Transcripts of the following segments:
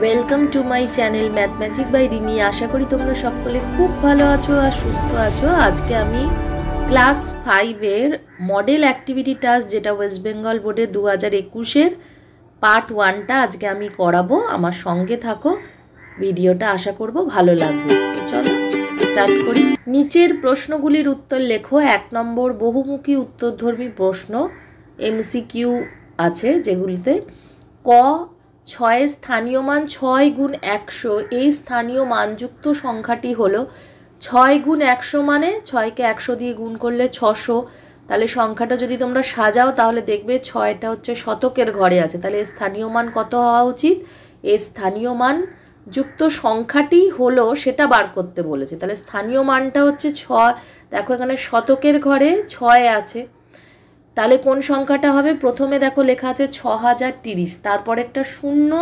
welcome to my channel math magic by Rimi আশা করি তোমরা সকলে খুব ভালো আছো আর সুস্থ আছো আজকে আমি ক্লাস ফাইভের মডেল অ্যাক্টিভিটি টাস্ক যেটা ওয়েস্ট বেঙ্গল বোর্ডে দু হাজার একুশের পার্ট ওয়ানটা আজকে আমি করাবো আমার সঙ্গে থাকো ভিডিওটা আশা করব ভালো লাগবে চলো স্টার্ট করি নিচের প্রশ্নগুলির উত্তর লেখো এক নম্বর বহুমুখী উত্তরধর্মী প্রশ্ন এমসিকিউ আছে যেগুলিতে ক ছয় স্থানীয় মান ছয় গুণ একশো এই স্থানীয় মানযুক্ত সংখ্যাটি হলো ছয় গুণ একশো মানে ছয়কে একশো দিয়ে গুণ করলে ছশো তাহলে সংখ্যাটা যদি তোমরা সাজাও তাহলে দেখবে ছয়টা হচ্ছে শতকের ঘরে আছে তাহলে স্থানীয় মান কত হওয়া উচিত এ স্থানীয় মান যুক্ত সংখ্যাটি হলো সেটা বার করতে বলেছে তাহলে স্থানীয় মানটা হচ্ছে ছয় দেখো এখানে শতকের ঘরে ছয় আছে তাহলে কোন সংখ্যাটা হবে প্রথমে দেখো লেখা আছে ছ হাজার তিরিশ তারপর একটা শূন্য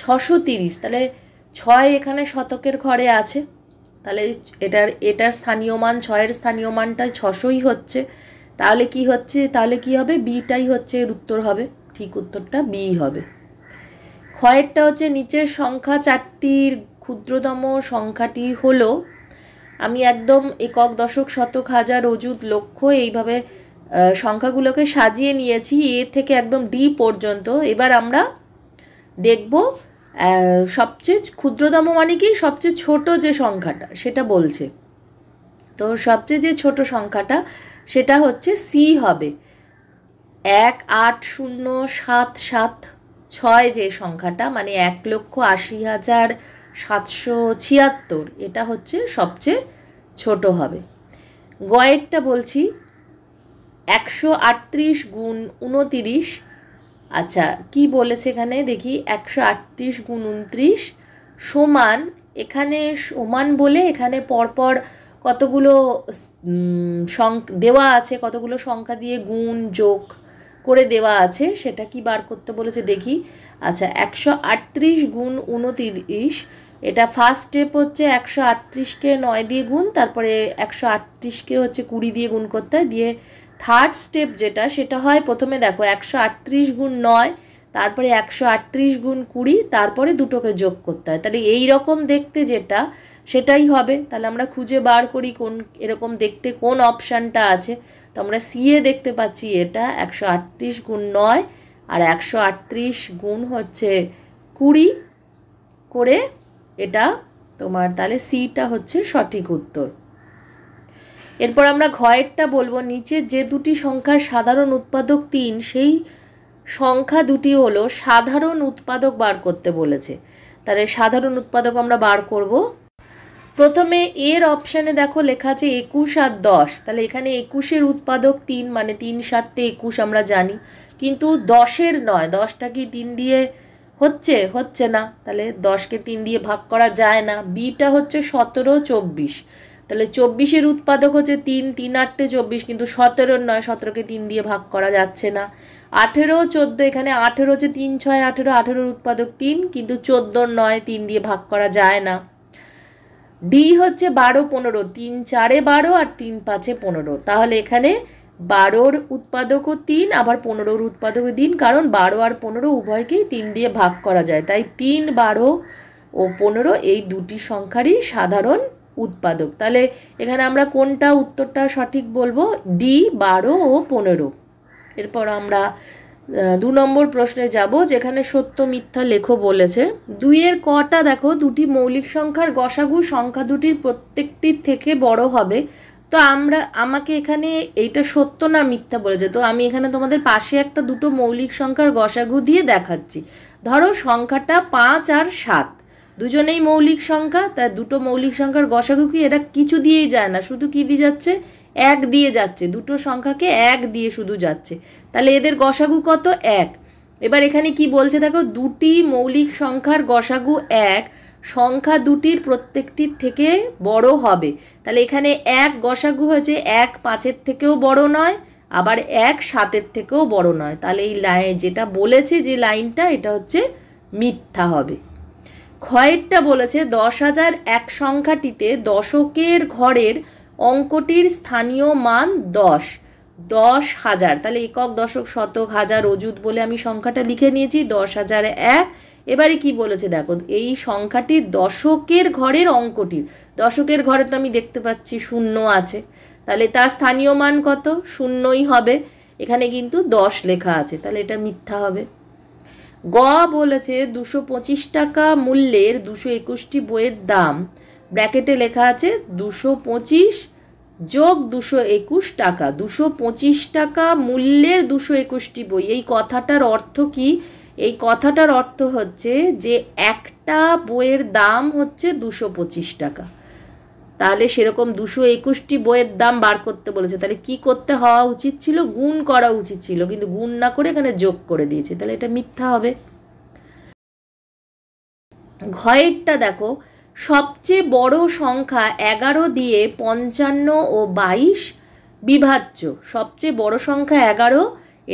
ছশো তিরিশ তাহলে ছয় এখানে শতকের ঘরে আছে তাহলে এটার এটার স্থানীয় মান ছয়ের স্থানীয় মানটা ছশোই হচ্ছে তাহলে কি হচ্ছে তাহলে কি হবে বিটাই হচ্ছে এর উত্তর হবে ঠিক উত্তরটা বি হবে ক্ষয়েরটা হচ্ছে নিচের সংখ্যা চারটির ক্ষুদ্রতম সংখ্যাটি হলো আমি একদম একক দশক শতক হাজার অজুত লক্ষ্য এইভাবে সংখ্যাগুলোকে সাজিয়ে নিয়েছি এ থেকে একদম ডি পর্যন্ত এবার আমরা দেখব সবচেয়ে ক্ষুদ্রতম মানে কি সবচেয়ে ছোট যে সংখ্যাটা সেটা বলছে তো সবচেয়ে যে ছোট সংখ্যাটা সেটা হচ্ছে সি হবে এক আট শূন্য সাত সাত ছয় যে সংখ্যাটা মানে এক লক্ষ আশি হাজার সাতশো ছিয়াত্তর এটা হচ্ছে সবচেয়ে ছোট হবে গয়েরটা বলছি একশো আটত্রিশ গুণ উনতিরিশ আচ্ছা কি বলেছে এখানে দেখি একশো আটত্রিশ গুণ উনত্রিশ সমান এখানে সমান বলে এখানে পরপর কতগুলো দেওয়া আছে কতগুলো সংখ্যা দিয়ে গুণ যোগ করে দেওয়া আছে সেটা কি বার করতে বলেছে দেখি আচ্ছা একশো আটত্রিশ গুণ উনতিরিশ এটা ফার্স্ট স্টেপ হচ্ছে একশো আটত্রিশকে নয় দিয়ে গুণ তারপরে একশো আটত্রিশকে হচ্ছে কুড়ি দিয়ে গুণ করতে হয় দিয়ে থার্ড স্টেপ যেটা সেটা হয় প্রথমে দেখো একশো আটত্রিশ গুণ নয় তারপরে একশো আটত্রিশ গুণ কুড়ি তারপরে দুটোকে যোগ করতে হয় তাহলে এই রকম দেখতে যেটা সেটাই হবে তাহলে আমরা খুঁজে বার করি কোন এরকম দেখতে কোন অপশানটা আছে তো আমরা সিএ দেখতে পাচ্ছি এটা একশো আটত্রিশ গুণ নয় আর একশো আটত্রিশ গুণ হচ্ছে কুড়ি করে এটা তোমার তাহলে সিটা হচ্ছে সঠিক উত্তর এরপর আমরা ঘয়েরটা বলবো নিচে যে দুটি সংখ্যার সাধারণ উৎপাদক তিন সেই সংখ্যা দুটি হলো সাধারণ উৎপাদক বার করতে বলেছে তাহলে সাধারণ উৎপাদক আমরা বার করব প্রথমে এর অপশানে দেখো লেখা আছে একুশ আর দশ তাহলে এখানে একুশের উৎপাদক তিন মানে তিন সাতটে একুশ আমরা জানি কিন্তু দশের নয় দশটা কি তিন দিয়ে হচ্ছে হচ্ছে না তাহলে দশকে তিন দিয়ে ভাগ করা যায় না বিটা হচ্ছে সতেরো চব্বিশ তাহলে চব্বিশের উৎপাদক হচ্ছে তিন তিন আটটে চব্বিশ কিন্তু সতেরোর নয় সতেরোকে তিন দিয়ে ভাগ করা যাচ্ছে না আঠেরো চোদ্দো এখানে আঠেরো হচ্ছে তিন ছয় আঠেরো আঠেরোর উৎপাদক তিন কিন্তু চোদ্দোর নয় তিন দিয়ে ভাগ করা যায় না ডি হচ্ছে বারো পনেরো তিন চারে বারো আর তিন পাঁচে পনেরো তাহলে এখানে বারোর উৎপাদকও তিন আবার পনেরোর উৎপাদক দিন কারণ বারো আর পনেরো উভয়কেই তিন দিয়ে ভাগ করা যায় তাই তিন বারো ও পনেরো এই দুটি সংখ্যারই সাধারণ উৎপাদক তাহলে এখানে আমরা কোনটা উত্তরটা সঠিক বলবো ডি বারো ও পনেরো এরপর আমরা দু নম্বর প্রশ্নে যাব যেখানে সত্য মিথ্যা লেখো বলেছে দুইয়ের কটা দেখো দুটি মৌলিক সংখ্যার গসাগু সংখ্যা দুটির প্রত্যেকটির থেকে বড় হবে তো আমরা আমাকে এখানে এইটা সত্য না মিথ্যা বলেছে তো আমি এখানে তোমাদের পাশে একটা দুটো মৌলিক সংখ্যার গসাগু দিয়ে দেখাচ্ছি ধরো সংখ্যাটা পাঁচ আর সাত দুজনেই মৌলিক সংখ্যা তা দুটো মৌলিক সংখ্যার গসাগু কি এটা কিছু দিয়েই যায় না শুধু কি দিয়ে যাচ্ছে এক দিয়ে যাচ্ছে দুটো সংখ্যাকে এক দিয়ে শুধু যাচ্ছে তাহলে এদের গসাগু কত এক এবার এখানে কি বলছে দেখো দুটি মৌলিক সংখ্যার গসাগু এক সংখ্যা দুটির প্রত্যেকটির থেকে বড় হবে তাহলে এখানে এক গসাগু হয়েছে এক পাঁচের থেকেও বড় নয় আবার এক সাতের থেকেও বড় নয় তাহলে এই লাইন যেটা বলেছে যে লাইনটা এটা হচ্ছে মিথ্যা হবে খয়েরটা বলেছে দশ হাজার এক সংখ্যাটিতে দশকের ঘরের অঙ্কটির স্থানীয় মান দশ দশ হাজার তাহলে একক দশক শতক হাজার অজুত বলে আমি সংখ্যাটা লিখে নিয়েছি দশ হাজার এক এবারে কি বলেছে দেখো এই সংখ্যাটি দশকের ঘরের অঙ্কটির দশকের ঘরে তো আমি দেখতে পাচ্ছি শূন্য আছে তাহলে তার স্থানীয় মান কত শূন্যই হবে এখানে কিন্তু দশ লেখা আছে তাহলে এটা মিথ্যা হবে গ বলেছে দুশো পঁচিশ টাকা মূল্যের দুশো একুশটি বইয়ের দাম ব্র্যাকেটে লেখা আছে দুশো পঁচিশ যোগ দুশো একুশ টাকা দুশো পঁচিশ টাকা মূল্যের দুশো একুশটি বই এই কথাটার অর্থ কি এই কথাটার অর্থ হচ্ছে যে একটা বইয়ের দাম হচ্ছে দুশো পঁচিশ টাকা তাহলে সেরকম দুশো একুশটি বইয়ের দাম বার করতে বলেছে তাহলে কি করতে হওয়া উচিত ছিল গুণ করা উচিত ছিল কিন্তু গুণ না করে এখানে যোগ করে দিয়েছে তাহলে এটা মিথ্যা হবে ঘয়েরটা দেখো সবচেয়ে বড় সংখ্যা এগারো দিয়ে পঞ্চান্ন ও বাইশ বিভাজ্য সবচেয়ে বড় সংখ্যা এগারো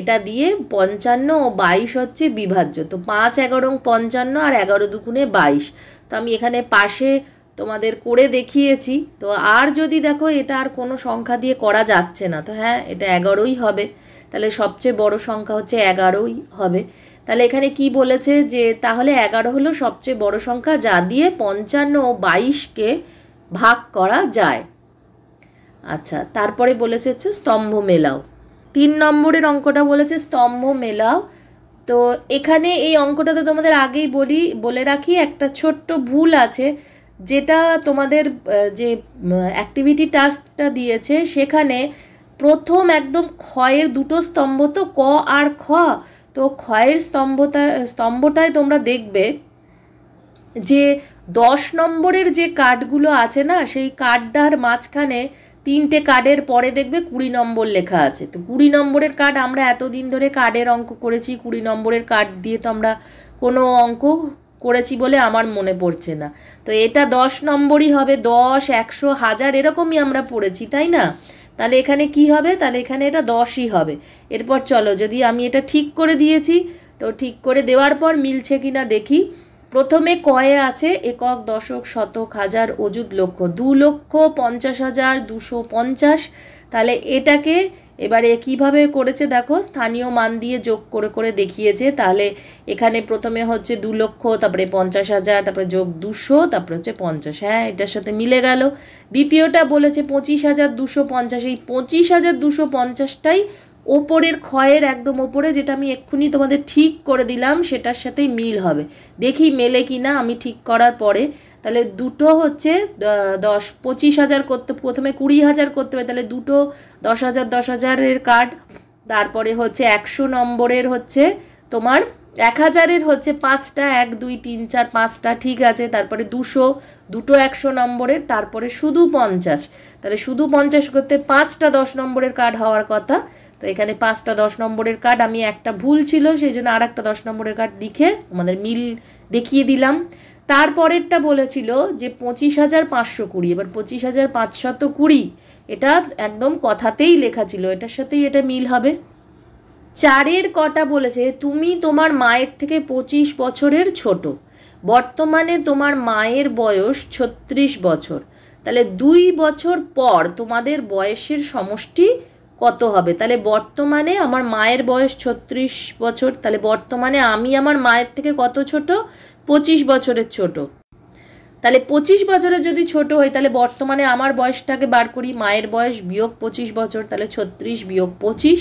এটা দিয়ে পঞ্চান্ন ও বাইশ হচ্ছে বিভাজ্য তো পাঁচ এগারো পঞ্চান্ন আর এগারো দুগুণে বাইশ তো আমি এখানে পাশে তোমাদের করে দেখিয়েছি তো আর যদি দেখো এটা আর কোনো সংখ্যা দিয়ে করা যাচ্ছে না তো হ্যাঁ এটা এগারোই হবে তাহলে সবচেয়ে বড় সংখ্যা হচ্ছে এগারোই হবে তাহলে এখানে কি বলেছে যে তাহলে এগারো হলো সবচেয়ে বড় সংখ্যা যা দিয়ে পঞ্চান্ন ও বাইশকে ভাগ করা যায় আচ্ছা তারপরে বলেছে হচ্ছে স্তম্ভ মেলাও তিন নম্বরের অঙ্কটা বলেছে স্তম্ভ মেলাও তো এখানে এই অঙ্কটা তো তোমাদের আগেই বলি বলে রাখি একটা ছোট্ট ভুল আছে যেটা তোমাদের যে অ্যাক্টিভিটি টাস্কটা দিয়েছে সেখানে প্রথম একদম ক্ষয়ের দুটো স্তম্ভ তো ক আর খ তো ক্ষয়ের স্তম্ভটা স্তম্ভটায় তোমরা দেখবে যে দশ নম্বরের যে কার্ডগুলো আছে না সেই কার্ডটার মাঝখানে তিনটে কার্ডের পরে দেখবে কুড়ি নম্বর লেখা আছে তো কুড়ি নম্বরের কার্ড আমরা এতদিন ধরে কার্ডের অঙ্ক করেছি কুড়ি নম্বরের কার্ড দিয়ে তো আমরা কোনো অঙ্ক করেছি বলে আমার মনে পড়ছে না তো এটা দশ নম্বরই হবে দশ একশো হাজার এরকমই আমরা পড়েছি তাই না তাহলে এখানে কি হবে তাহলে এখানে এটা দশই হবে এরপর চলো যদি আমি এটা ঠিক করে দিয়েছি তো ঠিক করে দেওয়ার পর মিলছে কি না দেখি প্রথমে কয়ে আছে একক দশক শতক হাজার অযুত লক্ষ দু লক্ষ পঞ্চাশ হাজার দুশো পঞ্চাশ তাহলে এটাকে এবারে কিভাবে করেছে দেখো স্থানীয় মান দিয়ে যোগ করে করে দেখিয়েছে তাহলে এখানে প্রথমে হচ্ছে দু লক্ষ তারপরে পঞ্চাশ হাজার তারপরে যোগ দুশো তারপরে হচ্ছে পঞ্চাশ হ্যাঁ এটার সাথে মিলে গেল দ্বিতীয়টা বলেছে পঁচিশ হাজার দুশো পঞ্চাশ এই পঁচিশ হাজার দুশো পঞ্চাশটাই ওপরের ক্ষয়ের একদম ওপরে যেটা আমি এক্ষুনি তোমাদের ঠিক করে দিলাম সেটার সাথেই মিল হবে দেখি মেলে কি না আমি ঠিক করার পরে তাহলে দুটো হচ্ছে দশ পঁচিশ হাজার করতে প্রথমে কুড়ি হাজার করতে হবে তাহলে দুটো দশ হাজার দশ হাজারের কার্ড তারপরে হচ্ছে একশো নম্বরের হচ্ছে তোমার এক হাজারের হচ্ছে পাঁচটা এক দুই তিন চার পাঁচটা ঠিক আছে তারপরে দুশো দুটো একশো নম্বরের তারপরে শুধু পঞ্চাশ তাহলে শুধু পঞ্চাশ করতে পাঁচটা দশ নম্বরের কার্ড হওয়ার কথা তো এখানে পাঁচটা দশ নম্বরের কার্ড আমি একটা ভুল ছিল সেই জন্য আর একটা দশ নম্বরের কার্ড লিখে আমাদের মিল দেখিয়ে দিলাম তারপরেরটা বলেছিল যে পঁচিশ হাজার পাঁচশো কুড়ি এবার পঁচিশ হাজার পাঁচশত কুড়ি এটা একদম কথাতেই লেখা ছিল এটার সাথেই এটা মিল হবে চারের কটা বলেছে তুমি তোমার মায়ের থেকে পঁচিশ বছরের ছোট বর্তমানে তোমার মায়ের বয়স ছত্রিশ বছর তাহলে দুই বছর পর তোমাদের বয়সের সমষ্টি কত হবে তাহলে বর্তমানে আমার মায়ের বয়স ছত্রিশ বছর তাহলে বর্তমানে আমি আমার মায়ের থেকে কত ছোট পঁচিশ বছরের ছোট তাহলে পঁচিশ বছরের যদি ছোট হয় তাহলে বর্তমানে আমার বয়সটাকে বার করি মায়ের বয়স বিয়োগ পঁচিশ বছর তাহলে ছত্রিশ বিয়োগ পঁচিশ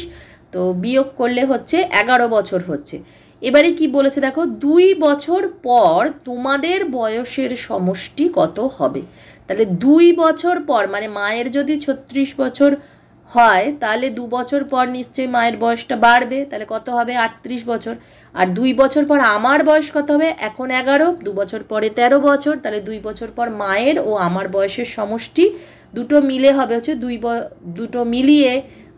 তো বিয়োগ করলে হচ্ছে এগারো বছর হচ্ছে এবারে কি বলেছে দেখো দুই বছর পর তোমাদের বয়সের সমষ্টি কত হবে তাহলে দুই বছর পর মানে মায়ের যদি ছত্রিশ বছর হয় তাহলে দু বছর পর নিশ্চয়ই মায়ের বয়সটা বাড়বে তাহলে কত হবে আটত্রিশ বছর আর দুই বছর পর আমার বয়স কত হবে এখন এগারো দু বছর পরে ১৩ বছর তাহলে দুই বছর পর মায়ের ও আমার বয়সের সমষ্টি দুটো মিলে হবে হচ্ছে দুই দুটো মিলিয়ে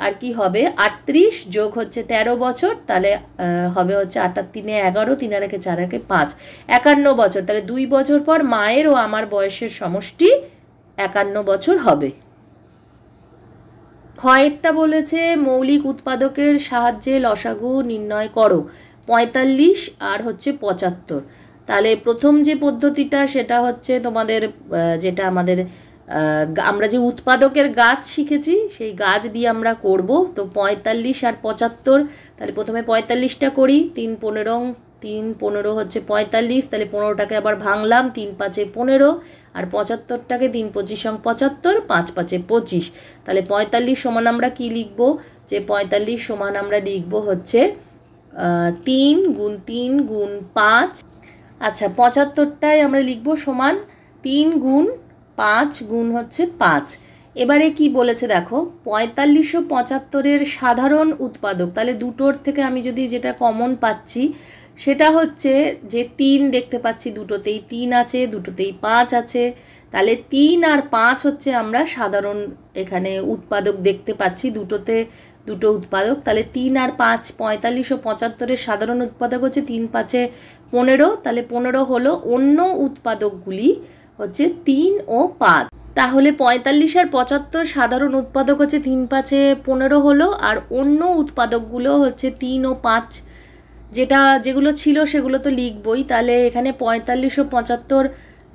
আর কি হবে আটত্রিশ যোগ হচ্ছে ১৩ বছর তাহলে হবে হচ্ছে আটার তিনে এগারো তিন আর একে চার একে পাঁচ একান্ন বছর তাহলে দুই বছর পর মায়ের ও আমার বয়সের সমষ্টি একান্ন বছর হবে খয়েরটা বলেছে মৌলিক উৎপাদকের সাহায্যে লসাগু নির্ণয় করো পঁয়তাল্লিশ আর হচ্ছে পঁচাত্তর তাহলে প্রথম যে পদ্ধতিটা সেটা হচ্ছে তোমাদের যেটা আমাদের আমরা যে উৎপাদকের গাছ শিখেছি সেই গাছ দিয়ে আমরা করব তো পঁয়তাল্লিশ আর পঁচাত্তর তাহলে প্রথমে পঁয়তাল্লিশটা করি তিন পনেরো তিন পনেরো হচ্ছে পঁয়তাল্লিশ তাহলে পনেরোটাকে আবার ভাঙলাম তিন পাঁচে পনেরো আর পঁচাত্তরটাকে দিন পঁচিশ সং পঁচাত্তর পাঁচ পাঁচে পঁচিশ তাহলে পঁয়তাল্লিশ সমান আমরা কি লিখব যে পঁয়তাল্লিশ সমান আমরা লিখব হচ্ছে তিন গুণ তিন গুণ পাঁচ আচ্ছা পঁচাত্তরটায় আমরা লিখব সমান তিন গুণ পাঁচ গুণ হচ্ছে পাঁচ এবারে কি বলেছে দেখো পঁয়তাল্লিশশো পঁচাত্তরের সাধারণ উৎপাদক তাহলে দুটোর থেকে আমি যদি যেটা কমন পাচ্ছি সেটা হচ্ছে যে তিন দেখতে পাচ্ছি দুটোতেই তিন আছে দুটোতেই পাঁচ আছে তাহলে তিন আর পাঁচ হচ্ছে আমরা সাধারণ এখানে উৎপাদক দেখতে পাচ্ছি দুটোতে দুটো উৎপাদক তাহলে তিন আর পাঁচ পঁয়তাল্লিশ ও পঁচাত্তরের সাধারণ উৎপাদক হচ্ছে তিন পাঁচে পনেরো তাহলে পনেরো হলো অন্য উৎপাদকগুলি হচ্ছে তিন ও পাঁচ তাহলে পঁয়তাল্লিশ আর পঁচাত্তর সাধারণ উৎপাদক হচ্ছে তিন পাঁচে পনেরো হলো আর অন্য উৎপাদকগুলো হচ্ছে তিন ও পাঁচ যেটা যেগুলো ছিল সেগুলো তো লিখবই তাহলে এখানে পঁয়তাল্লিশশো পঁচাত্তর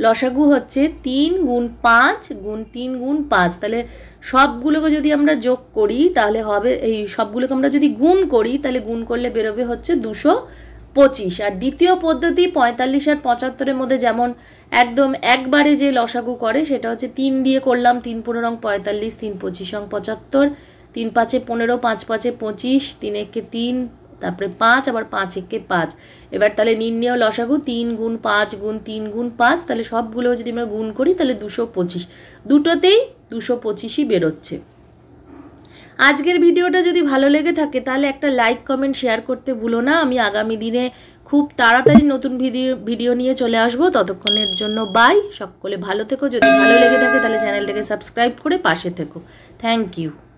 লসাগু হচ্ছে তিন গুণ পাঁচ গুণ তিন গুণ পাঁচ তাহলে সবগুলোকে যদি আমরা যোগ করি তাহলে হবে এই সবগুলোকে আমরা যদি গুণ করি তাহলে গুণ করলে বেরোবে হচ্ছে দুশো পঁচিশ আর দ্বিতীয় পদ্ধতি পঁয়তাল্লিশ আর পঁচাত্তরের মধ্যে যেমন একদম একবারে যে লসাগু করে সেটা হচ্ছে তিন দিয়ে করলাম তিন পনেরো রং পঁয়তাল্লিশ তিন পঁচিশ রং পঁচাত্তর তিন পাঁচে পনেরো পাঁচ পাঁচে পঁচিশ তিন একে তিন তারপরে পাঁচ আবার পাঁচ একে পাঁচ এবার তাহলে নির্ণয় লসাগু তিন গুণ পাঁচ গুণ তিন গুণ পাঁচ তাহলে সবগুলো যদি আমরা গুণ করি তাহলে দুশো পঁচিশ দুটোতেই দুশো পঁচিশই বেরোচ্ছে আজকের ভিডিওটা যদি ভালো লেগে থাকে তাহলে একটা লাইক কমেন্ট শেয়ার করতে ভুলো না আমি আগামী দিনে খুব তাড়াতাড়ি নতুন ভিডিও ভিডিও নিয়ে চলে আসবো ততক্ষণের জন্য বাই সকলে ভালো থেকো যদি ভালো লেগে থাকে তাহলে চ্যানেলটাকে সাবস্ক্রাইব করে পাশে থেকো থ্যাংক ইউ